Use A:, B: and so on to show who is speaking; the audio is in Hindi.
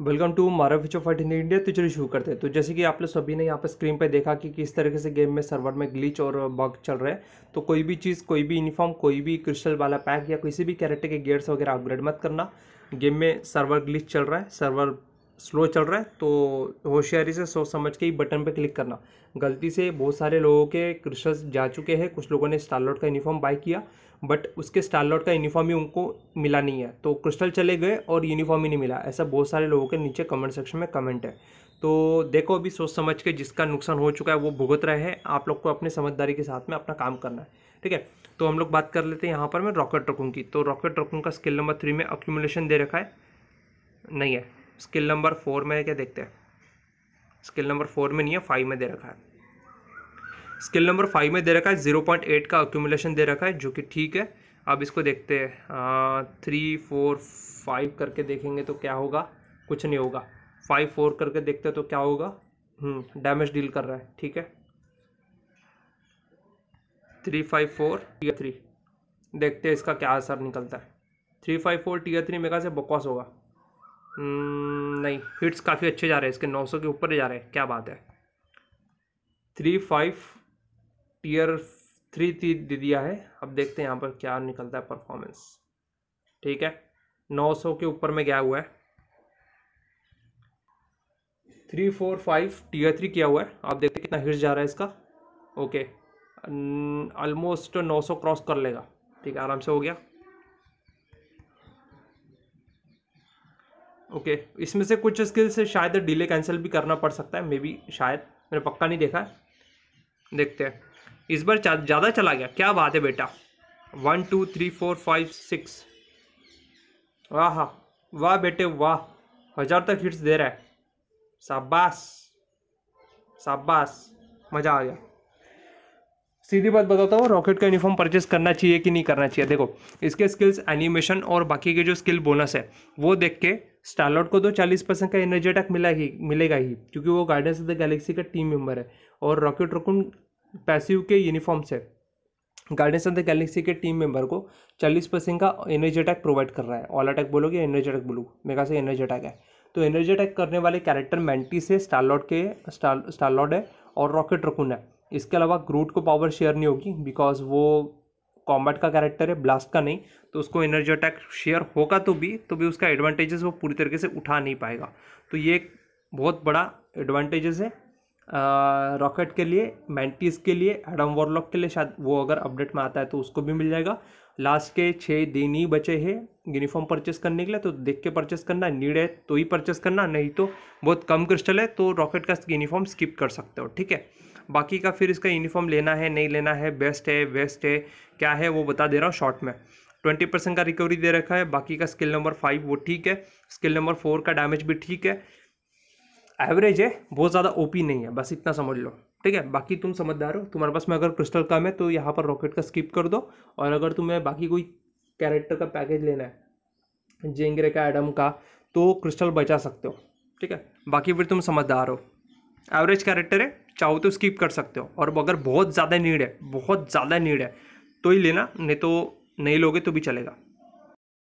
A: Welcome to Marvel future fight in India तो चलिए शुरू करते हैं तो जैसे कि आप लोग सभी ने यहाँ पर स्क्रीन पर देखा कि किस तरीके से गेम में सर्वर में ग्लिच और बग चल रहे हैं तो कोई भी चीज़ कोई भी यूनिफॉर्म कोई भी क्रिस्टल वाला पैक या किसी भी कैरेक्टर के गेयर्स वगैरह अपग्रेड मत करना गेम में सर्वर ग्लिच चल रहा है सर्वर स्लो चल रहा है तो होशियारी से सोच समझ के ही बटन पे क्लिक करना गलती से बहुत सारे लोगों के क्रिस्टल्स जा चुके हैं कुछ लोगों ने स्टारलॉट का यूनिफॉर्म बाय किया बट उसके स्टारलॉट का यूनिफॉर्म ही उनको मिला नहीं है तो क्रिस्टल चले गए और यूनिफॉर्म ही नहीं मिला ऐसा बहुत सारे लोगों के नीचे कमेंट सेक्शन में कमेंट है तो देखो अभी सोच समझ के जिसका नुकसान हो चुका है वो भुगत रहे हैं आप लोग को अपने समझदारी के साथ में अपना काम करना है ठीक है तो हम लोग बात कर लेते हैं यहाँ पर मैं रॉकेट ट्रकों की तो रॉकेट ट्रकों का स्किल नंबर थ्री में अक्यूमुलेशन दे रखा है नहीं है स्किल नंबर फोर में क्या देखते हैं स्किल नंबर फोर में नहीं है फाइव में दे रखा है स्किल नंबर फाइव में दे रखा है जीरो पॉइंट एट का अक्यूमुलेशन दे रखा है जो कि ठीक है अब इसको देखते हैं थ्री फोर फाइव करके देखेंगे तो क्या होगा कुछ नहीं होगा फाइव फोर करके देखते हैं तो क्या होगा डैमेज हम्म, डील कर रहा है ठीक है three five four tier three देखते हैं इसका क्या असर निकलता है three five four tier three mega से बकवास होगा हम्म, नहीं हिट्स काफ़ी अच्छे जा रहे हैं इसके 900 के ऊपर जा रहे हैं क्या बात है three five tier three three दे दिया है अब देखते हैं यहाँ पर क्या निकलता है परफॉर्मेंस ठीक है 900 के ऊपर में गया हुआ है three four five tier three किया हुआ है आप देखते हैं कितना हिट्स जा रहा है इसका ओके ऑलमोस्ट सौ क्रॉस कर लेगा ठीक है आराम से हो गया ओके okay. इसमें से कुछ स्किल से शायद डिले कैंसिल भी करना पड़ सकता है मे बी शायद मैंने पक्का नहीं देखा देखते हैं इस बार ज़्यादा चला गया क्या बात है बेटा one two three four five six वाह वाह बेटे वाह हज़ार तक हिट्स दे रहा है शाबाश शाबाश मज़ा आ गया सीधी बात बताता हूँ रॉकेट का यूनिफॉर्म परचेस करना चाहिए कि नहीं करना चाहिए देखो इसके स्किल्स एनिमेशन और बाकी के जो स्किल बोनस है वो देख के स्टारलॉट को तो चालीस परसेंट का एनर्जी अटैक मिला ही मिलेगा ही क्योंकि वो गार्डन ऑफ द गैलेक्सी का टीम मेंबर है और रॉकेट रुकुन पैसिव के यूनिफॉर्म से गार्डन्स ऑफ द गैलेक्सी के टीम मेंबर को चालीस परसेंट का एनर्जी अटैक प्रोवाइड कर रहा है ऑल अटैक बोलोगे एनर्जी अटैक बोलो मेगा से एनर्जी अटैक है तो एनर्जी अटैक करने वाले कैरेक्टर मैंटी से स्टारलॉट के स्टार स्टारलॉट है और रॉकेट रकून है इसके अलावा ग्रूट को पावर शेयर नहीं होगी बिकॉज वो कॉम्बैट का कैरेक्टर है ब्लास्ट का नहीं तो उसको एनर्जी अटैक शेयर होगा तो भी तो भी उसका एडवांटेजेस वो पूरी तरीके से उठा नहीं पाएगा तो ये एक बहुत बड़ा एडवांटेजेस है रॉकेट के लिए मैंटिस के लिए एडम वॉरलॉक के लिए शायद वो अगर अपडेट में आता है तो उसको भी मिल जाएगा लास्ट के छः दिन ही बचे हैं यूनिफॉर्म परचेस करने के लिए तो देख के परचेस करना नीड है तो ही परचेस करना नहीं तो बहुत कम क्रिस्टल है तो रॉकेट का यूनिफॉर्म स्किप कर सकते हो ठीक है बाकी का फिर इसका यूनिफॉर्म लेना है नहीं लेना है बेस्ट है वेस्ट है क्या है वो बता दे रहा हूँ शॉर्ट में ट्वेंटी परसेंट का रिकवरी दे रखा है बाकी का स्किल नंबर फाइव वो ठीक है स्किल नंबर फोर का डैमेज भी ठीक है एवरेज है बहुत ज़्यादा ओपी नहीं है बस इतना समझ लो ठीक है बाकी तुम समझदार हो तुम्हारे पास में अगर क्रिस्टल कम है तो यहाँ पर रॉकेट का स्किप कर दो और अगर तुम्हें बाकी कोई कैरेक्टर का पैकेज लेना है जेंगरे का एडम का तो क्रिस्टल बचा सकते हो ठीक है बाकी फिर तुम समझदार हो एवरेज कैरेक्टर है चाहो तो स्किप कर सकते हो और अगर बहुत ज़्यादा नीड है बहुत ज़्यादा नीड है तो ही लेना नहीं तो नहीं लोगे तो भी चलेगा